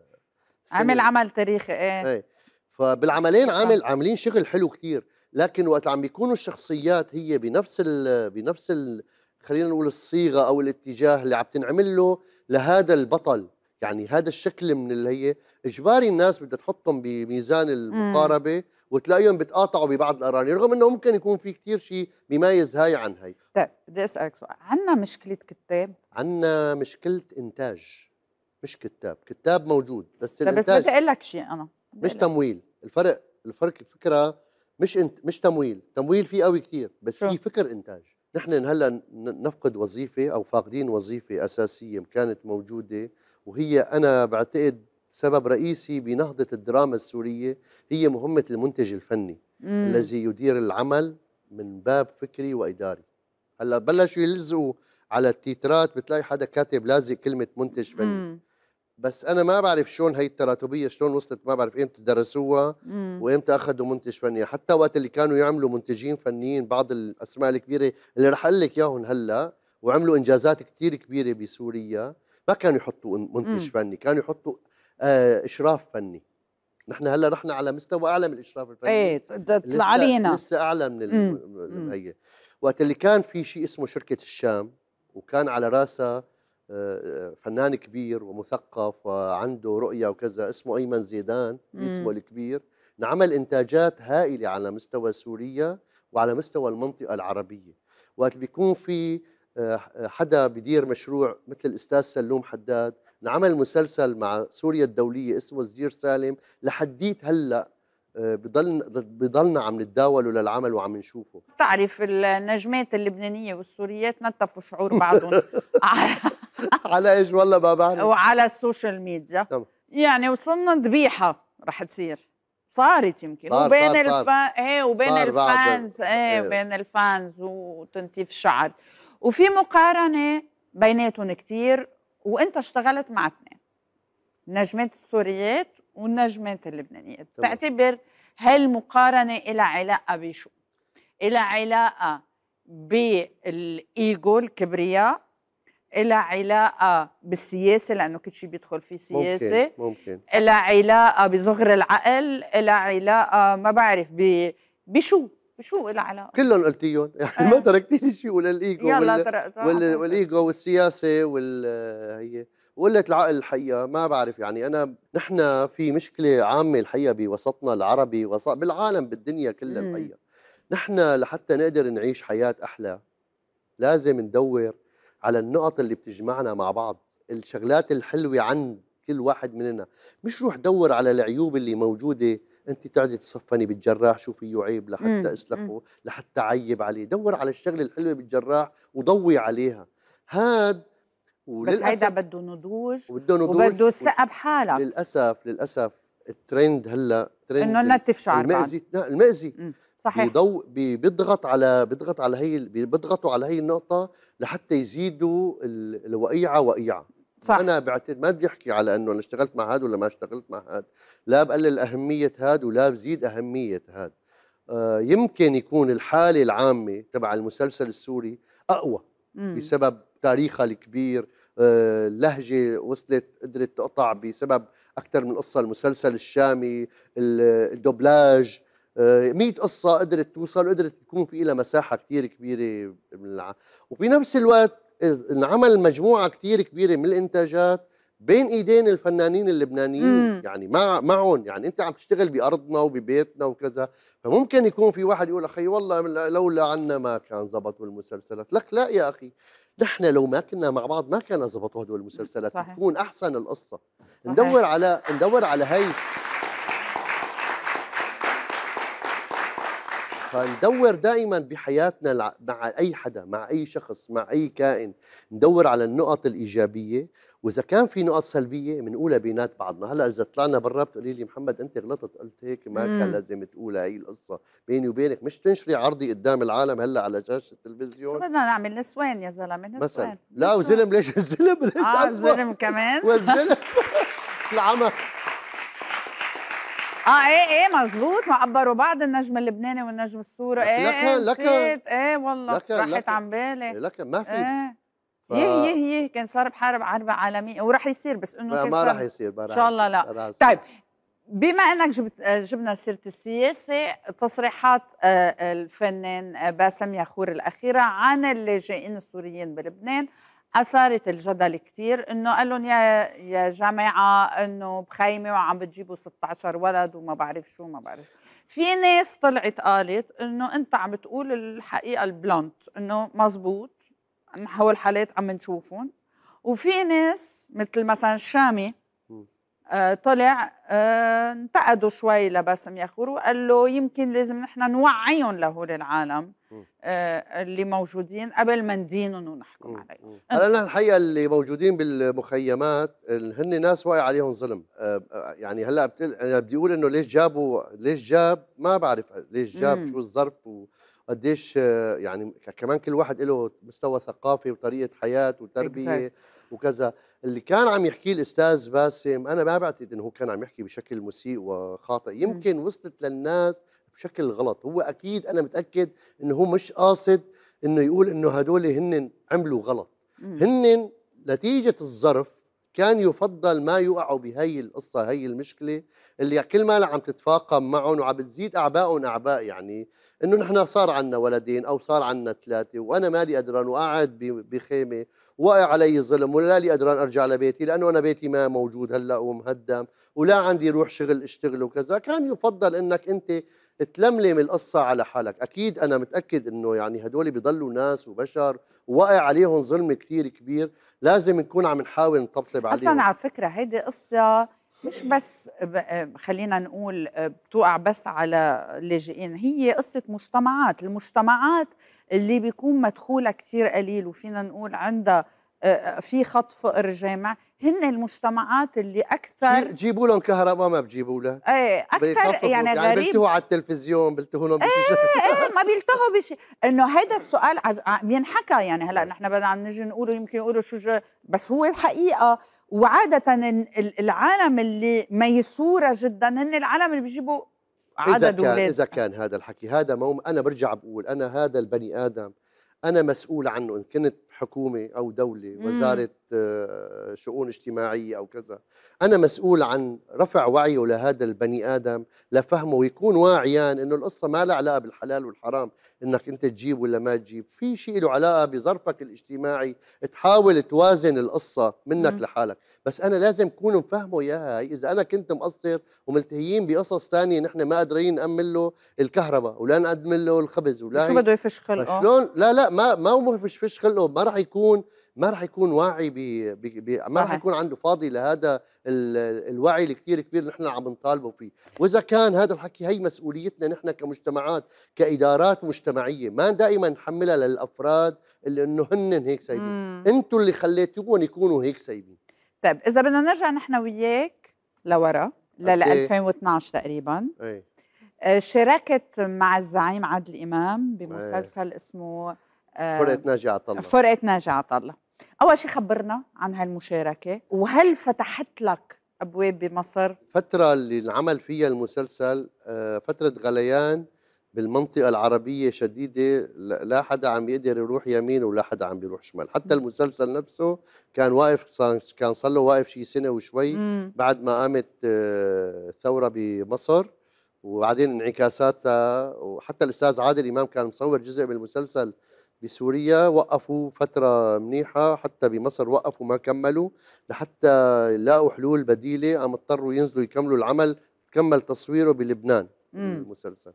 عمل عمل تاريخي ايه, ايه. فبالعملين عامل عاملين شغل حلو كثير لكن وقت عم بيكونوا الشخصيات هي بنفس الـ بنفس الـ خلينا نقول الصيغه او الاتجاه اللي عم تنعمل له لهذا البطل يعني هذا الشكل من اللي هي اجباري الناس بدها تحطهم بميزان إمم. المقاربه وتلاقيهم بتقاطعوا ببعض الاراني رغم انه ممكن يكون في كثير شيء بيميز هاي عن هاي طيب بدي اسالك سؤال عندنا مشكله كتاب عندنا مشكله انتاج مش كتاب كتاب موجود بس الانتاج بس بدي اقول لك شيء انا مش تمويل الفرق الفرق الفكره مش انت مش تمويل تمويل فيه قوي كثير بس في فكر انتاج نحن هلا نفقد وظيفه او فاقدين وظيفه اساسيه كانت موجوده وهي انا بعتقد سبب رئيسي بنهضه الدراما السوريه هي مهمه المنتج الفني مم. الذي يدير العمل من باب فكري واداري هلا بلشوا يلزقوا على التيترات بتلاقي حدا كاتب لازق كلمه منتج فني مم. بس انا ما بعرف شلون هي التراتبيه شلون وصلت ما بعرف امتى درسوها وامتى اخذوا منتج فني حتى وقت اللي كانوا يعملوا منتجين فنيين بعض الاسماء الكبيره اللي رح اقول لك اياهم هلا وعملوا انجازات كثير كبيره بسوريا ما كانوا يحطوا منتج فني كانوا يحطوا آه اشراف فني نحن هلا رحنا على مستوى اعلى من الاشراف الفني ايه طلع علينا لسه اعلى من هي وقت اللي كان في شيء اسمه شركه الشام وكان على راسها فنان كبير ومثقف وعنده رؤية وكذا اسمه أيمن زيدان اسمه الكبير نعمل إنتاجات هائلة على مستوى سوريا وعلى مستوى المنطقة العربية وقت بيكون في آه، حدا بدير مشروع مثل الأستاذ سلوم حداد نعمل مسلسل مع سوريا الدولية اسمه زجير سالم لحديت هلأ آه، بضل بضلنا عم نتداولوا للعمل وعم نشوفه بتعرف النجمات اللبنانيه والسوريات نتفوا شعور بعضهم على ايش والله ما بعرف وعلى السوشيال ميديا طبعا. يعني وصلنا ذبيحه رح تصير صارت يمكن صار وبين صار الف... ايه وبين صار الفانز إيه،, ايه وبين الفانز وتنتيف شعر وفي مقارنه بيناتهم كثير وانت اشتغلت مع اثنين نجمات السوريات والنجمات اللبنانية بتعتبر هالمقارنة إلى علاقة بشو؟ إلى علاقة بالإيجو الكبرياء إلى علاقة بالسياسة لأنه كل شيء بيدخل فيه سياسة ممكن ممكن إلى علاقة بصغر العقل إلى علاقة ما بعرف ب... بشو بشو إلها علاقة كلهم قلتيهم يعني ما إيه. تركتي شيء ولا الإيجو يلا وال... وال... والإيجو والسياسة وال هي قلت العقل الحقيقه ما بعرف يعني انا نحن في مشكله عامه الحقيقه بوسطنا العربي وسط بالعالم بالدنيا كلها إمم. الحقيقه نحن لحتى نقدر نعيش حياه احلى لازم ندور على النقط اللي بتجمعنا مع بعض الشغلات الحلوه عند كل واحد مننا مش روح دور على العيوب اللي موجوده انت تقعدي تصفني بالجراح شو فيه عيب لحتى إمم، إمم. اسلخه لحتى عيب عليه دور على الشغله الحلوه بالجراح وضوي عليها هاد وللأسف بس هيدا بده نضوج وبده نضوج وبده ثقة بحالك للاسف للاسف الترند هلا ترند انه نلتف شعر بعض لا المأذي صحيح بيضو بيضغط على بيضغط على هي بيضغطوا على هي النقطه لحتى يزيدوا الوقيعه وقيعه صح انا بعتقد ما بدي احكي على انه انا اشتغلت مع هاد ولا ما اشتغلت مع هاد لا بقلل اهميه هاد ولا بزيد اهميه هاد آه يمكن يكون الحاله العامه تبع المسلسل السوري اقوى مم. بسبب تاريخها الكبير آه، لهجة وصلت قدرت تقطع بسبب أكثر من قصة المسلسل الشامي الدوبلاج مئة آه، قصة قدرت توصل قدرت تكون في لها مساحة كتير كبيرة وفي نفس الوقت انعمل مجموعة كتير كبيرة من الإنتاجات بين ايدين الفنانين اللبنانيين مم. يعني مع معهم يعني انت عم تشتغل بارضنا وببيتنا وكذا فممكن يكون في واحد يقول اخي والله لولا عنا ما كان زبطوا المسلسلات لك لا يا اخي نحن لو ما كنا مع بعض ما كان زبطوا هدول المسلسلات صحيح. تكون احسن القصه صحيح. ندور على ندور على هي فندور دائما بحياتنا مع اي حدا مع اي شخص مع اي كائن ندور على النقط الايجابيه واذا كان في نقط سلبيه بنقولها بينات بعضنا هلا اذا طلعنا برا بتقولي لي محمد انت غلطت قلت هيك ما كان لازم تقولها هي القصه بيني وبينك مش تنشري عرضي قدام العالم هلا على شاشه التلفزيون بدنا نعمل نسوان يا زلمه نسوان مثلا لا وزلم ليش الزلم ليش اه الزلم كمان والزلم العمى اه ايه ايه مزبوط ما قبروا بعض النجم اللبناني والنجم السوري ايه لكن ايه لكن ايه والله لكن راحت عن بالي لكن ما في إيه ف... يه يه يه كان صار بحرب حرب عالميه وراح يصير بس انه ما راح يصير ان شاء الله لا طيب بما انك جبت آه، جبنا سيره السياسه تصريحات آه، الفنان آه، باسم ياخور الاخيره عن اللاجئين السوريين بلبنان اثارت الجدل كثير انه قال لهم يا يا جماعه انه بخيمه وعم بتجيبوا 16 ولد وما بعرف شو ما بعرف في ناس طلعت قالت انه انت عم بتقول الحقيقه البلونت انه مزبوط هول الحالات عم نشوفهم وفي ناس مثل مثلا الشامي آه طلع آه انتقدوا شوي لباسم ياخور وقال له يمكن لازم نحن نوعيهم لهول العالم آه اللي موجودين قبل ما ندينهم ونحكم عليهم هلا نحن الحقيقه اللي موجودين بالمخيمات هن ناس واقع عليهم ظلم آه، آه، يعني هلا بتل... انا بدي اقول انه ليش جابوا ليش جاب ما بعرف ليش جاب مم. شو الظرف و... قديش يعني كمان كل واحد له مستوى ثقافي وطريقه حياه وتربيه وكذا اللي كان عم يحكيه الاستاذ باسم انا ما بعتقد انه هو كان عم يحكي بشكل مسيء وخاطئ يمكن وصلت للناس بشكل غلط هو اكيد انا متاكد انه هو مش قاصد انه يقول انه هدول هن عملوا غلط هن نتيجه الظرف كان يفضل ما يوقعوا بهي القصة هي المشكلة اللي كل ما عم تتفاقم معهم وعم بتزيد أعبائهم أعباء يعني إنه نحن صار عنا ولدين أو صار عنا ثلاثة وأنا مالي قدران وقاعد بخيمة وقع علي ظلم ولا لي قدران أرجع لبيتي لأنه أنا بيتي ما موجود هلأ ومهدم ولا عندي روح شغل أشتغل وكذا كان يفضل إنك أنت تلملم القصة على حالك أكيد أنا متأكد إنه يعني هدول بيضلوا ناس وبشر وقع عليهم ظلم كثير كبير لازم نكون عم نحاول نطبطب عليهم اصلا على فكره هيدي قصه مش بس آه، خلينا نقول آه، بتوقع بس على اللاجئين هي قصه مجتمعات المجتمعات اللي بيكون مدخولها كثير قليل وفينا نقول عندها آه، في خط فقر جامع هن المجتمعات اللي اكثر جيبوا لهم كهرباء ما بجيبوا لها ايه اكثر يعني, يعني غريب يعني بيلتهوا على التلفزيون بيلتهوا لهم إيه،, ايه, ايه ما بيلتهوا بشيء انه هذا السؤال بينحكى يعني هلا إيه. نحن بدنا عم نجي نقوله يمكن يقولوا شو بس هو حقيقه وعاده العالم اللي ميسوره جدا هن العالم اللي بيجيبوا عدد اذا كان اذا كان هذا الحكي هذا مو انا برجع بقول انا هذا البني ادم انا مسؤول عنه ان كنت حكومه او دوله وزاره آه، شؤون اجتماعيه او كذا انا مسؤول عن رفع وعيه لهذا البني ادم لفهمه ويكون واعيان انه القصه ما لها علاقه بالحلال والحرام انك انت تجيب ولا ما تجيب في شيء له علاقه بظرفك الاجتماعي تحاول توازن القصه منك م. لحالك بس انا لازم اكون مفهمه اياها اذا انا كنت مقصر وملتهيين بقصص ثانيه نحن ما قادرين نامن له الكهرباء ولا نقدم له الخبز ولا شو بده يفش خلقه شلون لا لا ما ما هو يفش خلقه ما راح يكون ما راح يكون واعي بي بي ما راح يكون عنده فاضي لهذا الوعي الكثير كبير اللي نحن عم نطالبه فيه، واذا كان هذا الحكي هي مسؤوليتنا نحن كمجتمعات كادارات مجتمعيه، ما دائما نحملها للافراد اللي انه هن هيك سايبين، انتم اللي خليتوهم يكونوا هيك سايبين. طيب اذا بدنا نرجع نحن وياك لورا لل 2012 تقريبا أي. آه، شاركت مع الزعيم عادل امام بمسلسل أي. اسمه آه، فرقة ناجي عطا الله فرقة ناجي عطا الله اول شيء خبرنا عن هالمشاركه وهل فتحت لك ابواب بمصر الفتره اللي انعمل فيها المسلسل آه، فتره غليان بالمنطقة العربية شديدة لا حدا عم يقدر يروح يمين ولا حدا عم بيروح شمال حتى المسلسل نفسه كان واقف كان صار له واقف شي سنة وشوي بعد ما قامت آه، الثوره بمصر وبعدين انعكاساتها وحتى الأستاذ عادل إمام كان مصور جزء من المسلسل بسوريا وقفوا فترة منيحة حتى بمصر وقفوا ما كملوا لحتى لاقوا حلول بديلة قام اضطروا ينزلوا يكملوا العمل كمل تصويره بلبنان المسلسل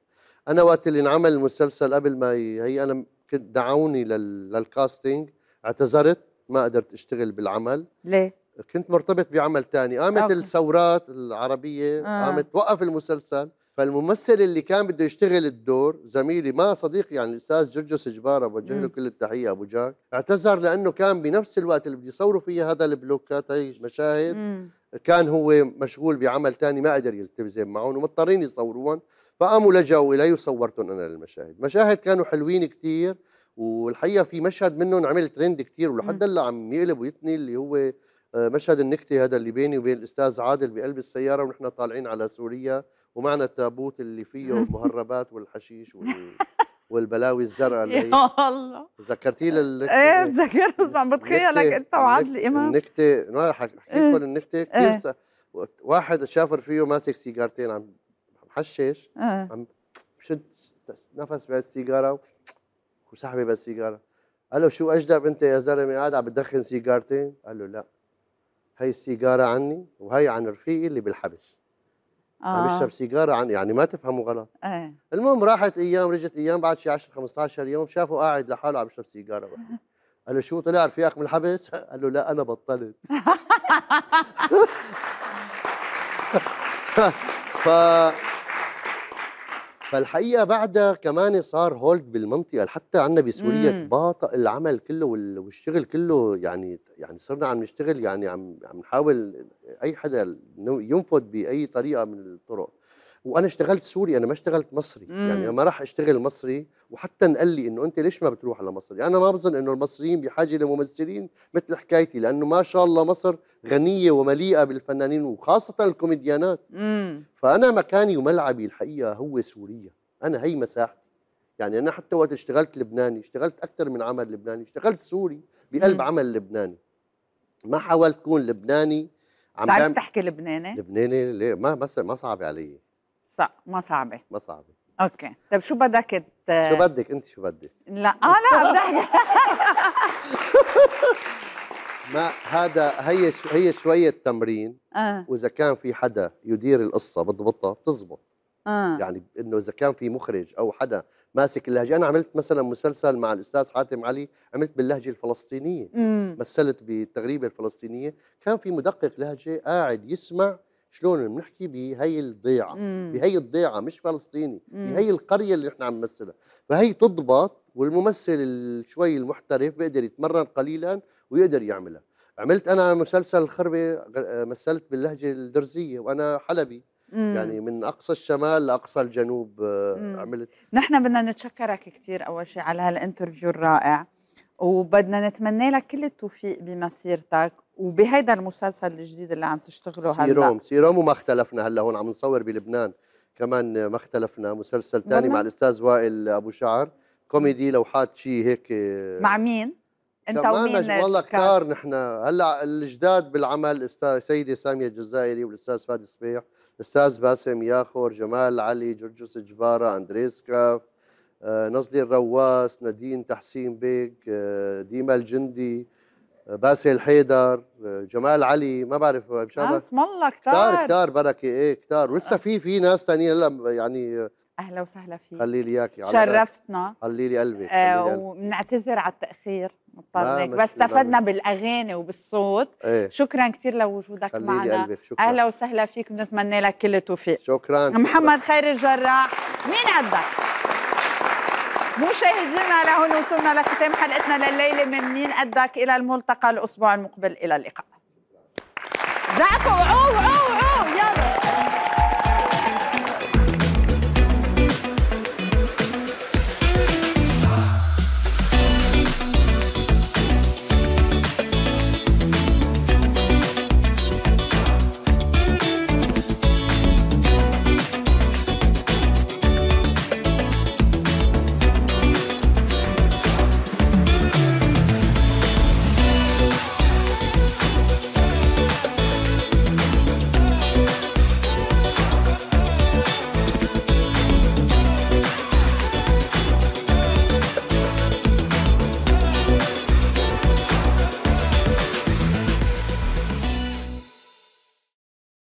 أنا وقت اللي انعمل المسلسل قبل ما هي أنا كنت دعوني للكاستنج اعتذرت ما قدرت اشتغل بالعمل ليه؟ كنت مرتبط بعمل تاني قامت أوكي. الثورات العربية آه. قامت وقف المسلسل فالممثل اللي كان بده يشتغل الدور زميلي ما صديقي يعني الاستاذ جرجس جباره بوجه له كل التحيه ابو جاك اعتذر لانه كان بنفس الوقت اللي بده يصوروا فيه هذا البلوكات هي المشاهد مم. كان هو مشغول بعمل ثاني ما قدر يلتزم معهم ومضطرين يصوروهم فقاموا لجأوا الي وصورتهم انا للمشاهد مشاهد كانوا حلوين كثير والحقيقه في مشهد منهم عمل ترند كثير ولحد هلا عم يقلب ويتني اللي هو آه، مشهد النكته هذا اللي بيني وبين الاستاذ عادل بقلب السياره ونحن طالعين على سوريا ومعنا التابوت اللي فيه المهربات والحشيش وال... والبلاوي الزرقاء اللي الله ذكرتي لي ايه تذكرت بس عم بتخيلك انت وعادل امام النكته ما حكيت لكم إيه، النكته إيه. كثير س... واحد شافر فيه ماسك سيجارتين عم حشش إيه. عم بشد نفس بهالسيجاره وسحبي بهالسيجاره قال له شو اجدب انت يا زلمه قاعد عم بتدخن سيجارتين قال له لا هي السيجاره عني وهي عن رفيقي اللي بالحبس آه. يشرب سيجاره عن يعني ما تفهموا غلط ايه المهم راحت ايام رجت ايام بعد شي 10 15 يوم شافه قاعد لحاله عم يشرب سيجاره بقى. قال له شو طلع رفيقك من الحبس؟ قال له لا انا بطلت ف فالحقيقه بعدها كمان صار هولد بالمنطقه حتى عندنا بسوريا تباطا العمل كله والشغل كله يعني يعني صرنا عم نشتغل يعني عم عم نحاول اي حدا ينفذ باي طريقه من الطرق وانا اشتغلت سوري انا ما اشتغلت مصري مم. يعني ما راح اشتغل مصري وحتى قال لي انه انت ليش ما بتروح على يعني انا ما بظن انه المصريين بحاجه لممثلين مثل حكايتي لانه ما شاء الله مصر غنيه ومليئه بالفنانين وخاصه الكوميديانات مم. فانا مكاني وملعبي الحقيقه هو سوريا انا هي مساحتي يعني انا حتى وقت اشتغلت لبناني اشتغلت اكثر من عمل لبناني اشتغلت سوري بقلب مم. عمل لبناني ما حاولت كون لبناني عم بتعرف تحكي لبناني؟ لبناني ليه ما ما ما صعب علي ما صعبه ما صعبه اوكي طيب شو بدك ت... شو بدك انت شو بدك لا اه لا بدك ما هذا هي شو هي شويه تمرين آه. واذا كان في حدا يدير القصه بضبطها بتزبط آه. يعني انه اذا كان في مخرج او حدا ماسك اللهجه انا عملت مثلا مسلسل مع الاستاذ حاتم علي عملت باللهجه الفلسطينيه مم. مثلت بالتغريبه الفلسطينيه كان في مدقق لهجه قاعد يسمع شلون بنحكي بهي الضيعه بهي الضيعه مش فلسطيني بهي القريه اللي احنا عم نمثلها فهي تضبط والممثل شوي المحترف بيقدر يتمرن قليلا ويقدر يعملها عملت انا مسلسل الخربه آه، مثلت باللهجه الدرزيه وانا حلبي مم. يعني من اقصى الشمال لاقصى الجنوب آه، مم. عملت نحن بدنا نتشكرك كثير اول شيء على هالانترفيو الرائع وبدنا نتمنى لك كل التوفيق بمسيرتك وبهيدا المسلسل الجديد اللي عم تشتغله هلا سيروم سيروم وما اختلفنا هلا هون عم نصور بلبنان كمان ما اختلفنا مسلسل ثاني مع الاستاذ وائل ابو شعر كوميدي لوحات شيء هيك آه، مع مين؟ انت ومين والله كثار نحن هلا الجداد بالعمل استاذ سيدي ساميه الجزائري والاستاذ فادي صبيح الاستاذ باسم ياخور جمال علي جرجس جباره اندريس كاف آه نزلي الرواس نادين تحسين بيك آه، ديما الجندي باسل حيدر جمال علي ما بعرف مشان اسم الله كتار كتار كتار بركه ايه كتار ولسه في في ناس تانية هلا يعني اهلا وسهلا فيك خلي لي اياكي يعني. شرفتنا خلي لي قلبي آه وبنعتذر على التاخير مضطرك بس استفدنا بالاغاني وبالصوت ايه؟ شكرا كثير لوجودك لو معنا اهلا وسهلا فيك بنتمنى لك كل التوفيق شكرا محمد شكرا. خير الجراح مين قدك مشاهدينا لهون وصلنا لختام حلقتنا لليله من مين قدك الى الملتقى الاسبوع المقبل الى اللقاء. اوعوا